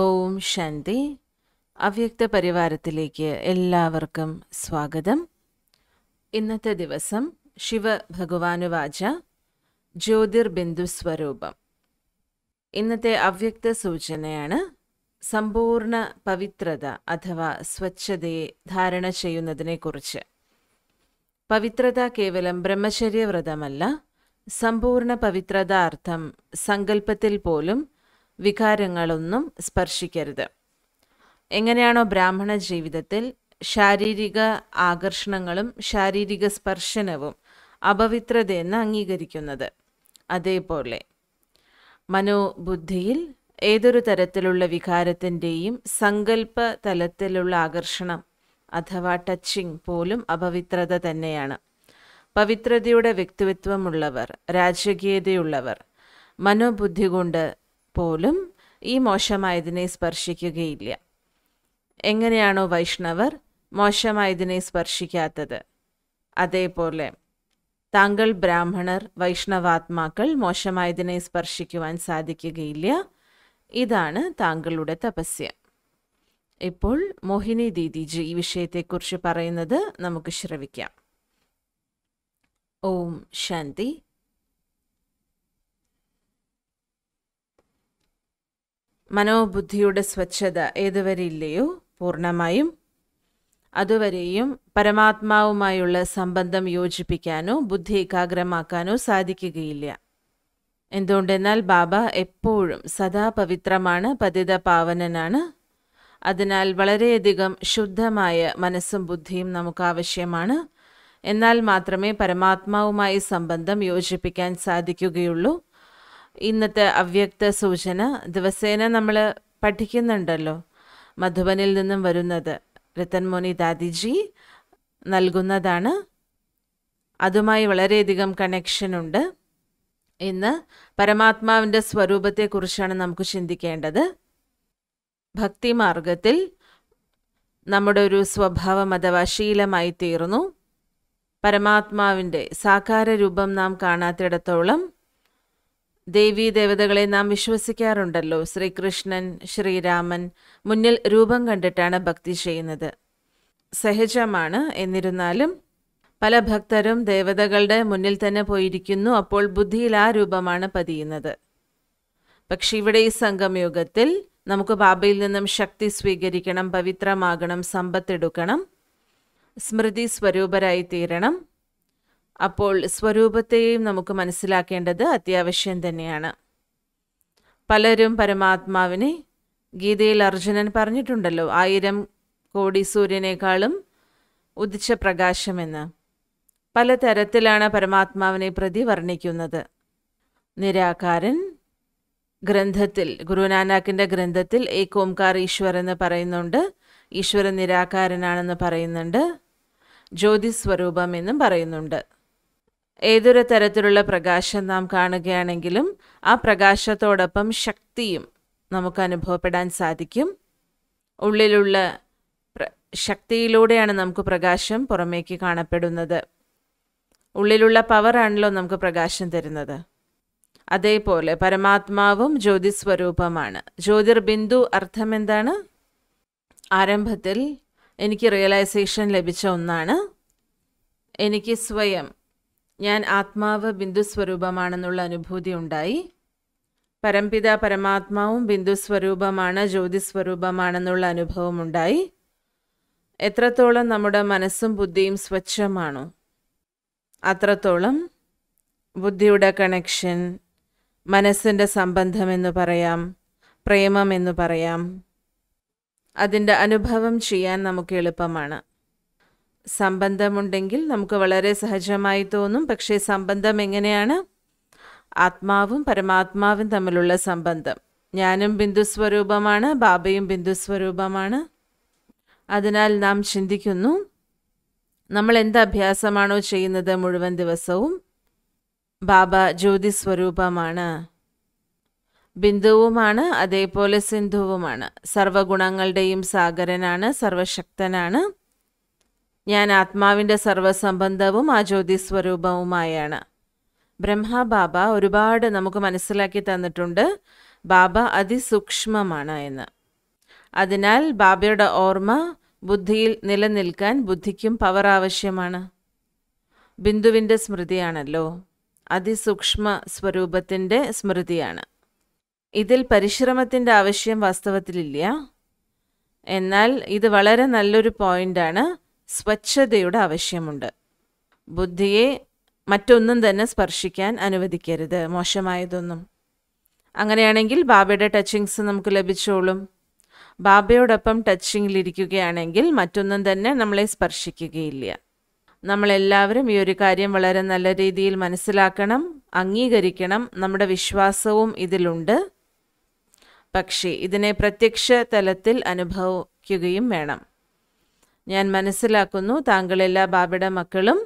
ഓം ശാന്തി അവ്യക്ത പരിവാരത്തിലേക്ക് എല്ലാവർക്കും സ്വാഗതം ഇന്നത്തെ ദിവസം ശിവ ഭഗവാനുവാച ജ്യോതിർബിന്ദു സ്വരൂപം ഇന്നത്തെ അവ്യക്ത സൂചനയാണ് സമ്പൂർണ്ണ പവിത്രത അഥവാ സ്വച്ഛതയെ ധാരണ ചെയ്യുന്നതിനെക്കുറിച്ച് പവിത്രത കേവലം ബ്രഹ്മചര്യവ്രതമല്ല സമ്പൂർണ്ണ പവിത്രത അർത്ഥം സങ്കല്പത്തിൽ പോലും വികാരങ്ങളൊന്നും സ്പർശിക്കരുത് എങ്ങനെയാണോ ബ്രാഹ്മണ ജീവിതത്തിൽ ശാരീരിക ആകർഷണങ്ങളും ശാരീരിക സ്പർശനവും അപവിത്രതയെന്ന് അംഗീകരിക്കുന്നത് അതേപോലെ മനോബുദ്ധിയിൽ ഏതൊരു തരത്തിലുള്ള വികാരത്തിൻ്റെയും സങ്കല്പ തലത്തിലുള്ള ആകർഷണം അഥവാ ടച്ചിങ് പോലും അപവിത്രത തന്നെയാണ് പവിത്രതയുടെ വ്യക്തിത്വമുള്ളവർ രാജകീയതയുള്ളവർ മനോബുദ്ധി കൊണ്ട് പോലും ഈ മോശമായതിനെ സ്പർശിക്കുകയില്ല എങ്ങനെയാണോ വൈഷ്ണവർ മോശമായതിനെ സ്പർശിക്കാത്തത് അതേപോലെ താങ്കൾ ബ്രാഹ്മണർ വൈഷ്ണവാത്മാക്കൾ മോശമായതിനെ സ്പർശിക്കുവാൻ സാധിക്കുകയില്ല ഇതാണ് താങ്കളുടെ തപസ്യ ഇപ്പോൾ മോഹിനി ദീദിജി ഈ വിഷയത്തെക്കുറിച്ച് പറയുന്നത് നമുക്ക് ശ്രവിക്കാം ഓം ശാന്തി മനോബുദ്ധിയുടെ സ്വച്ഛത ഏതുവരെയില്ലയോ പൂർണ്ണമായും അതുവരെയും പരമാത്മാവുമായുള്ള സംബന്ധം യോജിപ്പിക്കാനോ ബുദ്ധി ഏകാഗ്രമാക്കാനോ സാധിക്കുകയില്ല എന്തുകൊണ്ടെന്നാൽ ബാബ എപ്പോഴും സദാ പവിത്രമാണ് പതിത പാവനനാണ് അതിനാൽ വളരെയധികം ശുദ്ധമായ മനസ്സും ബുദ്ധിയും നമുക്ക് ആവശ്യമാണ് എന്നാൽ മാത്രമേ പരമാത്മാവുമായി സംബന്ധം യോജിപ്പിക്കാൻ സാധിക്കുകയുള്ളൂ ഇന്നത്തെ അവ്യക്ത സൂചന ദിവസേന നമ്മൾ പഠിക്കുന്നുണ്ടല്ലോ മധുബനിൽ നിന്നും വരുന്നത് രത്തൻമോനി ദാദിജി നൽകുന്നതാണ് അതുമായി വളരെയധികം കണക്ഷനുണ്ട് ഇന്ന് പരമാത്മാവിൻ്റെ സ്വരൂപത്തെക്കുറിച്ചാണ് നമുക്ക് ചിന്തിക്കേണ്ടത് ഭക്തിമാർഗത്തിൽ നമ്മുടെ ഒരു സ്വഭാവം അഥവാ ശീലമായി തീർന്നു പരമാത്മാവിൻ്റെ സാക്കാര രൂപം നാം കാണാത്തിടത്തോളം ദേവീ ദേവതകളെ നാം വിശ്വസിക്കാറുണ്ടല്ലോ ശ്രീകൃഷ്ണൻ ശ്രീരാമൻ മുന്നിൽ രൂപം കണ്ടിട്ടാണ് ഭക്തി ചെയ്യുന്നത് സഹജമാണ് എന്നിരുന്നാലും പല ഭക്തരും ദേവതകളുടെ മുന്നിൽ തന്നെ പോയിരിക്കുന്നു അപ്പോൾ ബുദ്ധിയിൽ ആ രൂപമാണ് പതിയുന്നത് പക്ഷെ ഇവിടെ ഈ സംഗമയുഗത്തിൽ നമുക്ക് ബാബയിൽ നിന്നും ശക്തി സ്വീകരിക്കണം പവിത്രമാകണം സമ്പത്തെടുക്കണം സ്മൃതി സ്വരൂപരായി തീരണം അപ്പോൾ സ്വരൂപത്തെയും നമുക്ക് മനസ്സിലാക്കേണ്ടത് അത്യാവശ്യം തന്നെയാണ് പലരും പരമാത്മാവിനെ ഗീതയിൽ അർജുനൻ പറഞ്ഞിട്ടുണ്ടല്ലോ ആയിരം കോടി സൂര്യനേക്കാളും ഉദിച്ച പ്രകാശമെന്ന് പലതരത്തിലാണ് പരമാത്മാവിനെ പ്രതി വർണ്ണിക്കുന്നത് നിരാകാരൻ ഗ്രന്ഥത്തിൽ ഗുരുനാനാക്കിൻ്റെ ഗ്രന്ഥത്തിൽ ഏകോംകാർ ഓംകാർ ഈശ്വർ എന്ന് പറയുന്നുണ്ട് ഈശ്വരൻ നിരാകാരനാണെന്ന് പറയുന്നുണ്ട് ജ്യോതിസ്വരൂപം എന്നും പറയുന്നുണ്ട് ഏതൊരു തരത്തിലുള്ള പ്രകാശം നാം കാണുകയാണെങ്കിലും ആ പ്രകാശത്തോടൊപ്പം ശക്തിയും നമുക്ക് അനുഭവപ്പെടാൻ സാധിക്കും ഉള്ളിലുള്ള ശക്തിയിലൂടെയാണ് നമുക്ക് പ്രകാശം പുറമേക്ക് കാണപ്പെടുന്നത് ഉള്ളിലുള്ള പവറാണല്ലോ നമുക്ക് പ്രകാശം തരുന്നത് അതേപോലെ പരമാത്മാവും ജ്യോതിസ്വരൂപമാണ് ജ്യോതിർബിന്ദു എന്താണ് ആരംഭത്തിൽ എനിക്ക് റിയലൈസേഷൻ ലഭിച്ച ഒന്നാണ് എനിക്ക് സ്വയം ഞാൻ ആത്മാവ് ബിന്ദുസ്വരൂപമാണെന്നുള്ള അനുഭൂതി ഉണ്ടായി പരംപിത പരമാത്മാവും ബിന്ദുസ്വരൂപമാണ് ജ്യോതിസ്വരൂപമാണെന്നുള്ള അനുഭവം ഉണ്ടായി എത്രത്തോളം നമ്മുടെ മനസ്സും ബുദ്ധിയും സ്വച്ഛമാണോ അത്രത്തോളം ബുദ്ധിയുടെ കണക്ഷൻ മനസ്സിൻ്റെ സംബന്ധമെന്ന് പറയാം പ്രേമം എന്ന് പറയാം അതിൻ്റെ അനുഭവം ചെയ്യാൻ നമുക്ക് എളുപ്പമാണ് സംബന്ധമുണ്ടെങ്കിൽ നമുക്ക് വളരെ സഹജമായി തോന്നും പക്ഷേ സംബന്ധം എങ്ങനെയാണ് ആത്മാവും പരമാത്മാവും തമ്മിലുള്ള സംബന്ധം ഞാനും ബിന്ദുസ്വരൂപമാണ് ബാബയും ബിന്ദുസ്വരൂപമാണ് അതിനാൽ നാം ചിന്തിക്കുന്നു നമ്മൾ എന്ത് അഭ്യാസമാണോ ചെയ്യുന്നത് മുഴുവൻ ദിവസവും ബാബ ജ്യോതി സ്വരൂപമാണ് ബിന്ദുവുമാണ് അതേപോലെ സിന്ധുവുമാണ് സർവഗുണങ്ങളുടെയും സാഗരനാണ് സർവശക്തനാണ് ഞാൻ ആത്മാവിൻ്റെ സർവസംബന്ധവും ആ ജ്യോതിസ്വരൂപവുമായാണ് ബ്രഹ്മ ബാബ ഒരുപാട് നമുക്ക് മനസ്സിലാക്കി തന്നിട്ടുണ്ട് ബാബ അതിസൂക്ഷ്മമാണ് എന്ന് അതിനാൽ ബാബയുടെ ഓർമ്മ ബുദ്ധിയിൽ നിലനിൽക്കാൻ ബുദ്ധിക്കും പവർ ആവശ്യമാണ് ബിന്ദുവിൻ്റെ സ്മൃതിയാണല്ലോ അതിസൂക്ഷ്മ സ്വരൂപത്തിൻ്റെ സ്മൃതിയാണ് ഇതിൽ പരിശ്രമത്തിൻ്റെ ആവശ്യം വാസ്തവത്തിലില്ല എന്നാൽ ഇത് വളരെ നല്ലൊരു പോയിൻ്റാണ് സ്വച്ഛതയുടെ ആവശ്യമുണ്ട് ബുദ്ധിയെ മറ്റൊന്നും തന്നെ സ്പർശിക്കാൻ അനുവദിക്കരുത് മോശമായതൊന്നും അങ്ങനെയാണെങ്കിൽ ബാബയുടെ ടച്ചിങ്സ് നമുക്ക് ലഭിച്ചോളും ബാബയോടൊപ്പം ടച്ചിങ്ങിലിരിക്കുകയാണെങ്കിൽ മറ്റൊന്നും തന്നെ നമ്മളെ സ്പർശിക്കുകയില്ല നമ്മളെല്ലാവരും ഈ ഒരു കാര്യം വളരെ നല്ല രീതിയിൽ മനസ്സിലാക്കണം അംഗീകരിക്കണം നമ്മുടെ വിശ്വാസവും ഇതിലുണ്ട് പക്ഷേ ഇതിനെ പ്രത്യക്ഷ തലത്തിൽ അനുഭവിക്കുകയും വേണം ഞാൻ മനസ്സിലാക്കുന്നു താങ്കളെല്ലാ ബാബയുടെ മക്കളും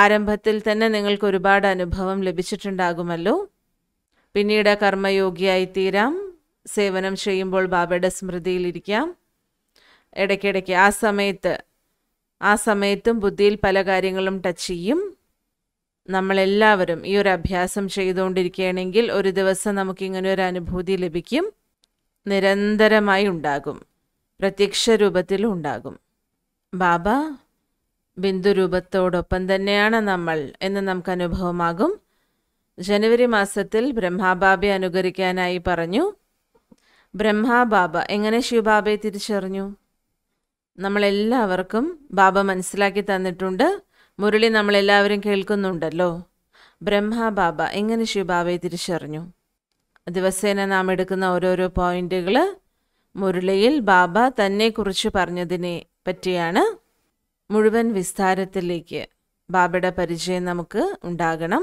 ആരംഭത്തിൽ തന്നെ നിങ്ങൾക്ക് ഒരുപാട് അനുഭവം ലഭിച്ചിട്ടുണ്ടാകുമല്ലോ പിന്നീട് കർമ്മയോഗിയായി തീരാം സേവനം ചെയ്യുമ്പോൾ ബാബയുടെ സ്മൃതിയിലിരിക്കാം ഇടയ്ക്കിടയ്ക്ക് ആ സമയത്ത് ആ സമയത്തും ബുദ്ധിയിൽ പല കാര്യങ്ങളും ടച്ച് ചെയ്യും നമ്മളെല്ലാവരും ഈ ഒരു അഭ്യാസം ചെയ്തുകൊണ്ടിരിക്കുകയാണെങ്കിൽ ഒരു ദിവസം നമുക്കിങ്ങനെ ഒരു അനുഭൂതി ലഭിക്കും നിരന്തരമായി ഉണ്ടാകും പ്രത്യക്ഷ രൂപത്തിൽ ഉണ്ടാകും ബാബ ബിന്ദുരൂപത്തോടൊപ്പം തന്നെയാണ് നമ്മൾ എന്ന് നമുക്ക് അനുഭവമാകും ജനുവരി മാസത്തിൽ ബ്രഹ്മാബാബെ അനുകരിക്കാനായി പറഞ്ഞു ബ്രഹ്മാബാബ എങ്ങനെ ശിവബാബയെ തിരിച്ചറിഞ്ഞു നമ്മളെല്ലാവർക്കും ബാബ മനസ്സിലാക്കി തന്നിട്ടുണ്ട് മുരളി നമ്മളെല്ലാവരും കേൾക്കുന്നുണ്ടല്ലോ ബ്രഹ്മാബാബ എങ്ങനെ ശിവബാബയെ തിരിച്ചറിഞ്ഞു ദിവസേന നാം എടുക്കുന്ന ഓരോരോ പോയിന്റുകൾ മുരളിയിൽ ബാബ തന്നെക്കുറിച്ച് പറഞ്ഞതിനെ പറ്റിയാണ് മുഴുവൻ വിസ്താരത്തിലേക്ക് ബാബയുടെ പരിചയം നമുക്ക് ഉണ്ടാകണം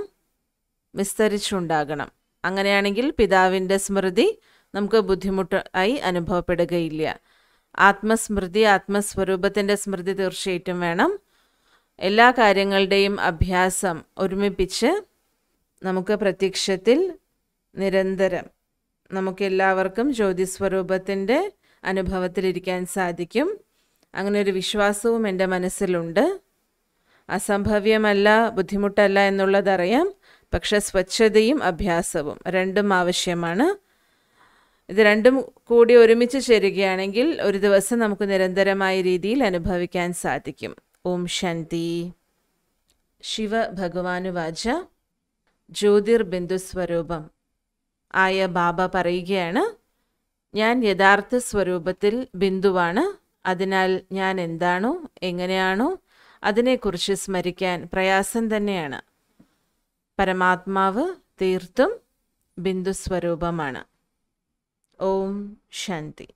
വിസ്തരിച്ചുണ്ടാകണം അങ്ങനെയാണെങ്കിൽ പിതാവിൻ്റെ സ്മൃതി നമുക്ക് ബുദ്ധിമുട്ടായി അനുഭവപ്പെടുകയില്ല ആത്മസ്മൃതി ആത്മസ്വരൂപത്തിൻ്റെ സ്മൃതി തീർച്ചയായിട്ടും വേണം എല്ലാ കാര്യങ്ങളുടെയും അഭ്യാസം ഒരുമിപ്പിച്ച് നമുക്ക് പ്രത്യക്ഷത്തിൽ നിരന്തരം നമുക്കെല്ലാവർക്കും ജ്യോതിസ്വരൂപത്തിൻ്റെ അനുഭവത്തിലിരിക്കാൻ സാധിക്കും അങ്ങനെ ഒരു വിശ്വാസവും എൻ്റെ മനസ്സിലുണ്ട് അസംഭവ്യമല്ല ബുദ്ധിമുട്ടല്ല എന്നുള്ളതറിയാം പക്ഷെ സ്വച്ഛതയും അഭ്യാസവും രണ്ടും ആവശ്യമാണ് ഇത് രണ്ടും കൂടി ഒരുമിച്ച് ചേരുകയാണെങ്കിൽ ഒരു ദിവസം നമുക്ക് നിരന്തരമായ രീതിയിൽ അനുഭവിക്കാൻ സാധിക്കും ഓം ശാന്തി ശിവ ഭഗവാനുവാച ജ്യോതിർബിന്ദുസ്വരൂപം ആയ ബാബ പറയുകയാണ് ഞാൻ യഥാർത്ഥ സ്വരൂപത്തിൽ ബിന്ദുവാണ് അതിനാൽ ഞാൻ എന്താണോ എങ്ങനെയാണോ അതിനെക്കുറിച്ച് സ്മരിക്കാൻ പ്രയാസം തന്നെയാണ് പരമാത്മാവ് തീർത്തും ബിന്ദുസ്വരൂപമാണ് ഓം ശാന്തി